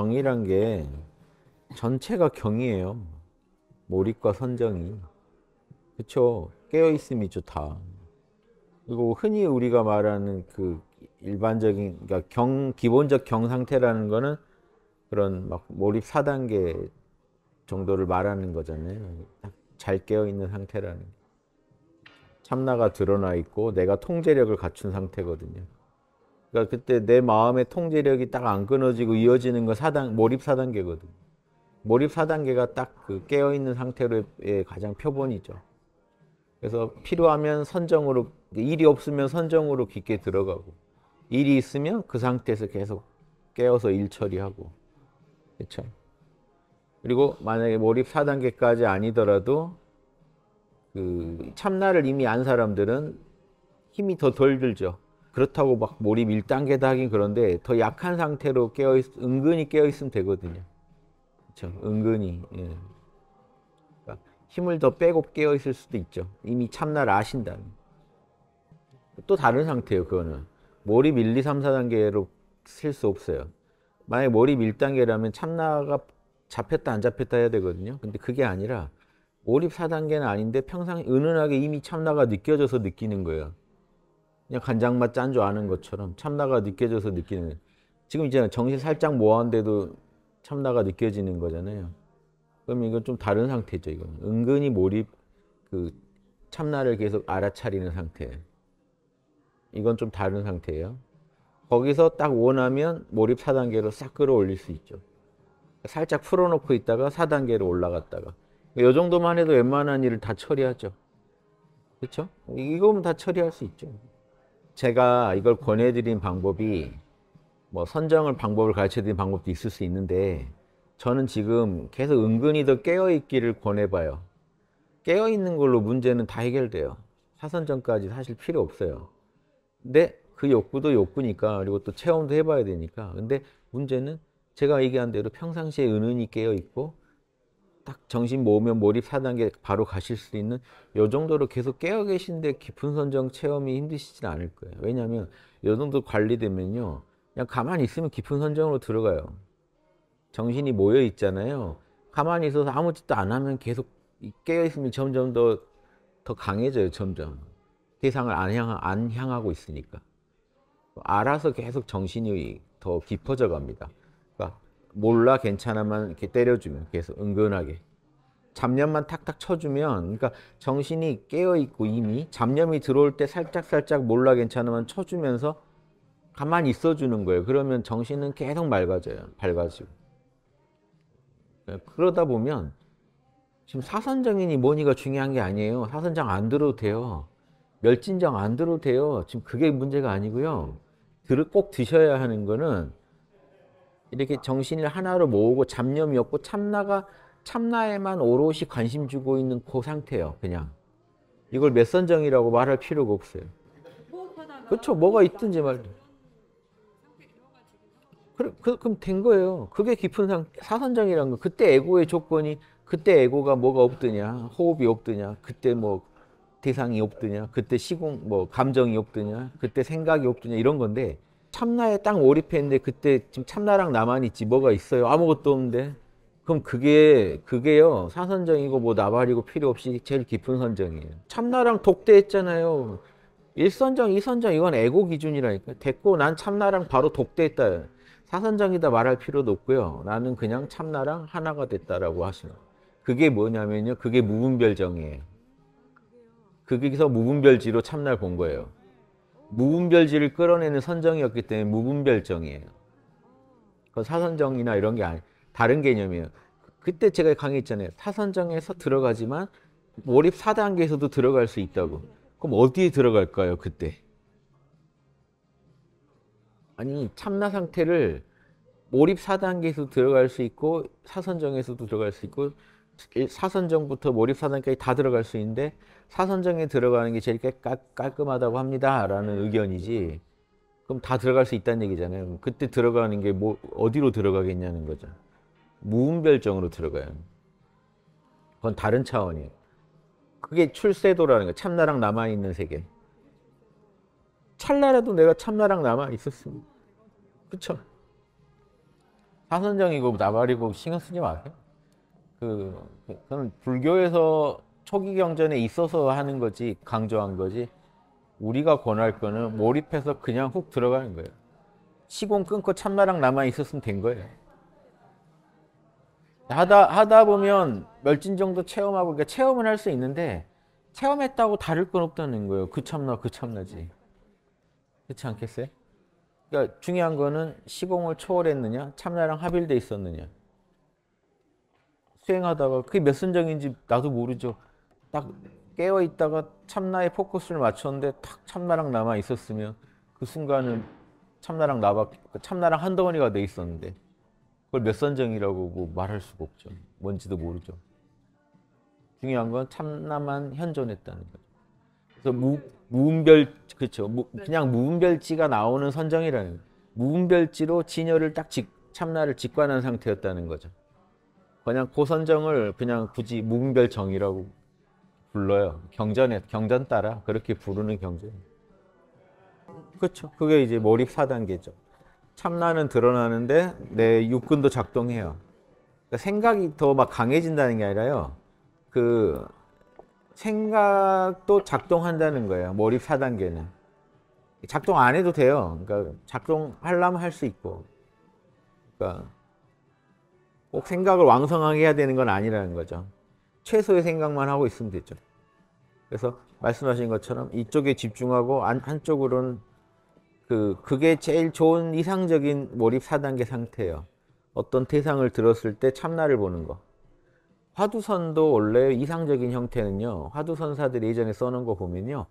정의란 게 전체가 경이에요. 몰입과 선정이. 그쵸? 깨어있음이 좋다. 그리고 흔히 우리가 말하는 그 일반적인, 그러니까 경, 기본적 경 상태라는 거는 그런 막 몰입 4단계 정도를 말하는 거잖아요. 잘 깨어있는 상태라는. 참나가 드러나 있고 내가 통제력을 갖춘 상태거든요. 그러니까 그때 내 마음의 통제력이 딱 안 끊어지고 이어지는 거 사단 몰입 4단계거든. 몰입 4단계가 딱 그 깨어 있는 상태로의 가장 표본이죠. 그래서 필요하면 선정으로 일이 없으면 선정으로 깊게 들어가고 일이 있으면 그 상태에서 계속 깨어서 일 처리하고 그렇죠. 그리고 만약에 몰입 4단계까지 아니더라도 그 참나를 이미 안 사람들은 힘이 더 덜 들죠. 그렇다고 막 몰입 1단계다 하긴 그런데 더 약한 상태로 깨어있, 은근히 깨어있으면 되거든요. 그렇죠? 은근히. 예. 그러니까 힘을 더 빼고 깨어있을 수도 있죠. 이미 참날 아신다면. 또 다른 상태예요, 그거는. 몰입 1, 2, 3, 4단계로 쓸 수 없어요. 만약 몰입 1단계라면 참나가 잡혔다 안 잡혔다 해야 되거든요. 근데 그게 아니라 몰입 4단계는 아닌데 평상 은은하게 이미 참나가 느껴져서 느끼는 거예요. 그냥 간장맛 짠 줄 아는 것처럼 참나가 느껴져서 느끼는 지금 이제 정신 살짝 모았는데도 참나가 느껴지는 거잖아요. 그럼 이건 좀 다른 상태죠. 이건 은근히 몰입 그 참나를 계속 알아차리는 상태. 이건 좀 다른 상태예요. 거기서 딱 원하면 몰입 4단계로 싹 끌어올릴 수 있죠. 살짝 풀어놓고 있다가 4단계로 올라갔다가 이 정도만 해도 웬만한 일을 다 처리하죠. 그렇죠? 이거면 다 처리할 수 있죠. 제가 이걸 권해드린 방법이 뭐 선정을 방법을 가르쳐드린 방법도 있을 수 있는데 저는 지금 계속 은근히 더 깨어있기를 권해봐요. 깨어있는 걸로 문제는 다 해결돼요. 사선정까지 사실 필요 없어요. 근데 그 욕구도 욕구니까 그리고 또 체험도 해봐야 되니까 근데 문제는 제가 얘기한 대로 평상시에 은은히 깨어있고 딱 정신 모으면 몰입 4단계 바로 가실 수 있는 요 정도로 계속 깨어 계신데 깊은 선정 체험이 힘드시진 않을 거예요. 왜냐하면 요 정도 관리되면요. 그냥 가만히 있으면 깊은 선정으로 들어가요. 정신이 모여 있잖아요. 가만히 있어서 아무 짓도 안 하면 계속 깨어 있으면 점점 더, 더 강해져요. 점점. 대상을 안, 향, 안 향하고 있으니까. 알아서 계속 정신이 더 깊어져 갑니다. 몰라 괜찮아만 이렇게 때려주면 계속 은근하게 잡념만 탁탁 쳐주면 그러니까 정신이 깨어있고 이미 잡념이 들어올 때 살짝살짝 몰라 괜찮아만 쳐주면서 가만히 있어주는 거예요. 그러면 정신은 계속 맑아져요. 밝아지고. 네, 그러다 보면 지금 사선장이니 뭐니가 중요한 게 아니에요. 사선장 안 들어도 돼요. 멸진장 안 들어도 돼요. 지금 그게 문제가 아니고요. 꼭 드셔야 하는 거는 이렇게 정신을 하나로 모으고 잡념이 없고 참나가 참나에만 오롯이 관심 주고 있는 그 상태예요. 그냥 이걸 몇 선정이라고 말할 필요가 없어요. 그렇죠. 뭐가 있든지 말든. 그, 그럼 그, 럼된 거예요. 그게 깊은 상 사선정이라는 거. 그때 에고의 조건이 그때 에고가 뭐가 없더냐, 호흡이 없더냐, 그때 뭐 대상이 없더냐, 그때 시공 뭐 감정이 없더냐, 그때 생각이 없더냐 이런 건데 참나에 딱 몰입했는데 그때 지금 참나랑 나만 있지 뭐가 있어요 아무것도 없는데 그럼 그게 그게요 사선정이고 뭐 나발이고 필요 없이 제일 깊은 선정이에요 참나랑 독대했잖아요 일선정 이선정 이건 에고 기준이라니까 됐고 난 참나랑 바로 독대했다 사선정이다 말할 필요도 없고요 나는 그냥 참나랑 하나가 됐다라고 하시는 그게 뭐냐면요 그게 무분별정이에요 그게서 그래 무분별지로 참나를 본 거예요 무분별지를 끌어내는 선정이었기 때문에 무분별정이에요. 그 사선정이나 이런 게 아니, 다른 개념이에요. 그때 제가 강의했잖아요. 사선정에서 들어가지만 몰입 4단계에서도 들어갈 수 있다고. 그럼 어디에 들어갈까요, 그때? 아니, 참나 상태를 몰입 4단계에서 들어갈 수 있고 사선정에서도 들어갈 수 있고 사선정부터 몰입사선까지 다 들어갈 수 있는데 사선정에 들어가는 게 제일 깔, 끔하다고 합니다라는 네. 의견이지 그럼 다 들어갈 수 있다는 얘기잖아요. 그때 들어가는 게 뭐 어디로 들어가겠냐는 거죠. 무음별정으로 들어가요. 그건 다른 차원이에요. 그게 출세도라는 거 참나랑 남아있는 세계. 찰나라도 내가 참나랑 남아있었으면 그쵸? 사선정이고 나발이고 신경 쓰지 마세요. 그 그건 불교에서 초기 경전에 있어서 하는 거지 강조한 거지 우리가 권할 거는 몰입해서 그냥 훅 들어가는 거예요. 시공 끊고 참나랑 남아 있었으면 된 거예요. 하다 하다 보면 멸진정도 체험하고 그러니까 체험은 할 수 있는데 체험했다고 다를 건 없다는 거예요. 그 참나 그 참나지. 그렇지 않겠어요? 그러니까 중요한 거는 시공을 초월했느냐 참나랑 합일돼 있었느냐. 수행하다가 그게 몇선정인지 나도 모르죠. 딱 깨어 있다가 참나에 포커스를 맞췄는데 탁 참나랑 남아 있었으면 그 순간은 참나랑 나 그러니까 참나랑 한 덩어리가 돼 있었는데 그걸 몇 선정이라고 뭐 말할 수가 없죠. 뭔지도 모르죠. 중요한 건 참나만 현존했다는 거죠. 그래서 무, 무음별 그렇죠. 무, 네. 그냥 무음별지가 나오는 선정이라는 거예요. 무음별지로 진여를 딱 직, 참나를 직관한 상태였다는 거죠. 그냥 고 선정을 그냥 굳이 무분별 정이라고 불러요. 경전에 경전 따라 그렇게 부르는 경전. 그렇죠. 그게 이제 몰입 4단계죠. 참나는 드러나는데 내 육근도 작동해요. 그러니까 생각이 더 막 강해진다는 게 아니라요. 그 생각도 작동한다는 거예요. 몰입 4단계는. 작동 안 해도 돼요. 그러니까 작동하려면 할 수 있고. 그러니까 꼭 생각을 왕성하게 해야 되는 건 아니라는 거죠. 최소의 생각만 하고 있으면 되죠. 그래서 말씀하신 것처럼 이쪽에 집중하고 한, 쪽으로는그 그게 제일 좋은 이상적인 몰입 4단계 상태예요. 어떤 대상을 들었을 때 참나를 보는 거. 화두선도 원래 이상적인 형태는요. 화두선사들이 예전에 써놓은 거 보면요.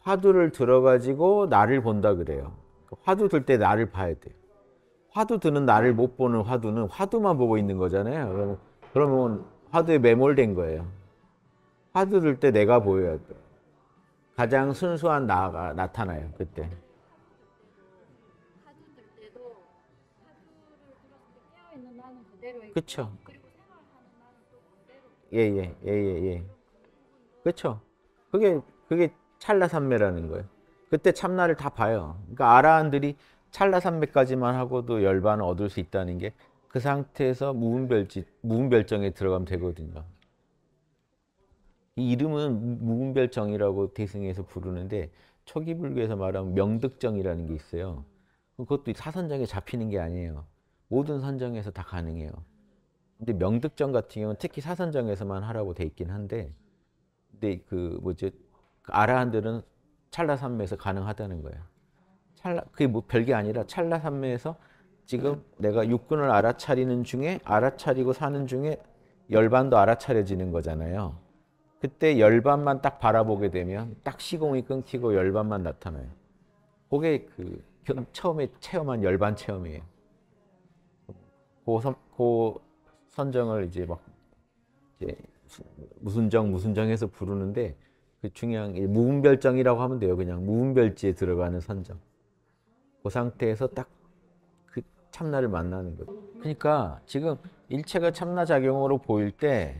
화두를 들어가지고 나를 본다 그래요. 화두 들 때 나를 봐야 돼요. 화두 드는 나를 못 보는 화두는 화두만 보고 있는 거잖아요. 그러면 화두에 매몰된 거예요. 화두 들때 내가 보여야 돼. 가장 순수한 나가 나타나요, 그때. 그쵸. 예, 예, 예, 예, 예. 그쵸. 그게, 그게 찰나산매라는 거예요. 그때 참나를 다 봐요. 그러니까 아라한들이 찰나산맥까지만 하고도 열반을 얻을 수 있다는 게 그 상태에서 무분별지, 무분별정에 들어가면 되거든요. 이 이름은 무분별정이라고 대승에서 부르는데 초기 불교에서 말하면 명득정이라는 게 있어요. 그것도 사선정에 잡히는 게 아니에요. 모든 선정에서 다 가능해요. 근데 명득정 같은 경우는 특히 사선정에서만 하라고 돼 있긴 한데 근데 그 뭐지 아라한들은 찰나산맥에서 가능하다는 거예요. 찰라 그게 뭐 별게 아니라 찰나 산매에서 지금 내가 육군을 알아차리는 중에 알아차리고 사는 중에 열반도 알아차려지는 거잖아요. 그때 열반만 딱 바라보게 되면 딱 시공이 끊기고 열반만 나타나요. 그게 그 처음에 체험한 열반 체험이에요. 그, 선, 그 선정을 이제 막 이제 무순정 무순정해서 부르는데 그 중요한 무분별정이라고 하면 돼요. 그냥 무분별지에 들어가는 선정. 그 상태에서 딱 그 참나를 만나는 거죠. 그러니까 지금 일체가 참나 작용으로 보일 때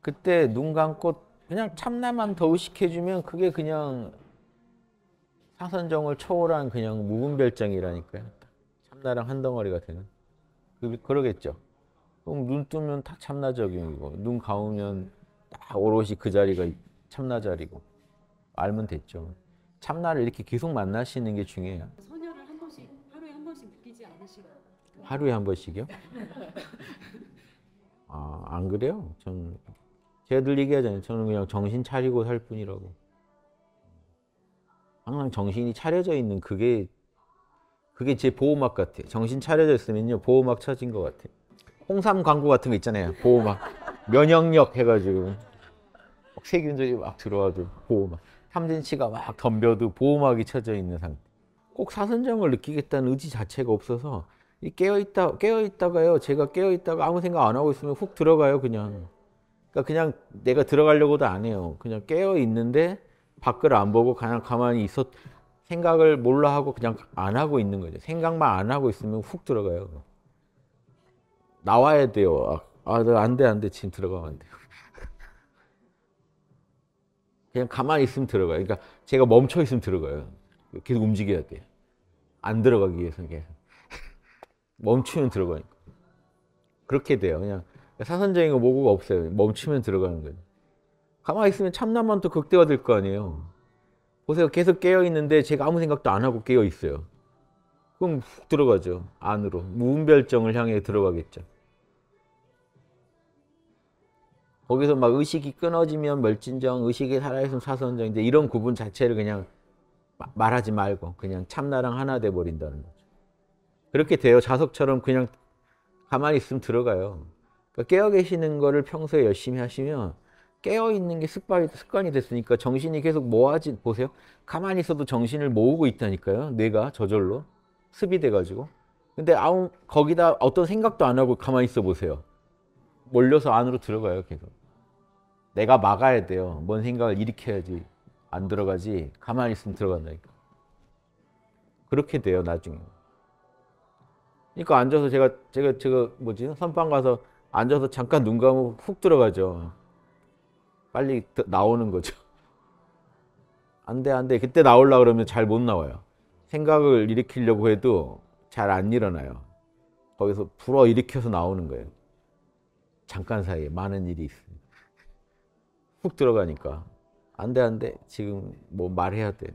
그때 눈 감고 그냥 참나만 더우식해주면 그게 그냥 사선정을 초월한 그냥 무분별장이라니까요. 참나랑 한 덩어리가 되는. 그 그러겠죠. 그럼 눈 뜨면 다 참나 적용이고 눈 감으면 딱 오롯이 그 자리가 참나 자리고 알면 됐죠. 참나를 이렇게 계속 만나시는 게 중요해요. 하루에 한 번씩이요? 아, 안 그래요? 전 제가 얘기하잖아요. 저는 그냥 정신 차리고 살 뿐이라고. 항상 정신이 차려져 있는 그게 그게 제 보호막 같아. 정신 차려져 있으면요 보호막 쳐진 것 같아. 홍삼 광고 같은 거 있잖아요. 보호막 면역력 해가지고 세균들이 막 들어와도 보호막 탐진치가 막 덤벼도 보호막이 쳐져 있는 상태. 꼭 사선정을 느끼겠다는 의지 자체가 없어서 이 깨어있다, 깨어있다가요. 제가 깨어있다가 아무 생각 안 하고 있으면 훅 들어가요, 그냥. 그러니까 그냥 내가 들어가려고도 안 해요. 그냥 깨어있는데 밖을 안 보고 그냥 가만히 있었, 생각을 몰라 하고 그냥 안 하고 있는 거죠. 생각만 안 하고 있으면 훅 들어가요. 나와야 돼요. 아, 아안 돼, 안 돼. 지금 들어가면 안돼 그냥 가만히 있으면 들어가요. 그러니까 제가 멈춰 있으면 들어가요. 계속 움직여야 돼안 들어가기 위해서 계속. 멈추면 들어가니까. 그렇게 돼요. 그냥 사선적인 거 모고가 없어요. 멈추면 들어가는 거예요. 가만히 있으면 참나만 또 극대화될 거 아니에요. 보세요. 계속 깨어있는데 제가 아무 생각도 안 하고 깨어있어요. 그럼 훅 들어가죠. 안으로. 무분별정을 향해 들어가겠죠. 거기서 막 의식이 끊어지면 멸진정, 의식이 살아있으면 사선정, 이제 이런 구분 자체를 그냥 말하지 말고 그냥 참나랑 하나 돼버린다는 거죠. 그렇게 돼요. 자석처럼 그냥 가만히 있으면 들어가요. 그러니까 깨어 계시는 거를 평소에 열심히 하시면 깨어 있는 게 습관이, 습관이 됐으니까 정신이 계속 모아지 보세요. 가만히 있어도 정신을 모으고 있다니까요. 뇌가 저절로 습이 돼가지고. 근데 아무 거기다 어떤 생각도 안 하고 가만히 있어 보세요. 몰려서 안으로 들어가요 계속. 내가 막아야 돼요. 뭔 생각을 일으켜야지 안 들어가지. 가만히 있으면 들어간다니까. 그렇게 돼요 나중에. 그러니까 앉아서 제가 제가 제가 뭐지 선방 가서 앉아서 잠깐 눈감으훅 들어가죠. 빨리 나오는 거죠. 안 돼, 안 돼. 그때 나올라 그러면 잘 못 나와요. 생각을 일으키려고 해도 잘 안 일어나요. 거기서 불어 일으켜서 나오는 거예요. 잠깐 사이에 많은 일이 있어요. 훅 들어가니까. 안 돼, 안 돼. 지금 뭐 말해야 돼.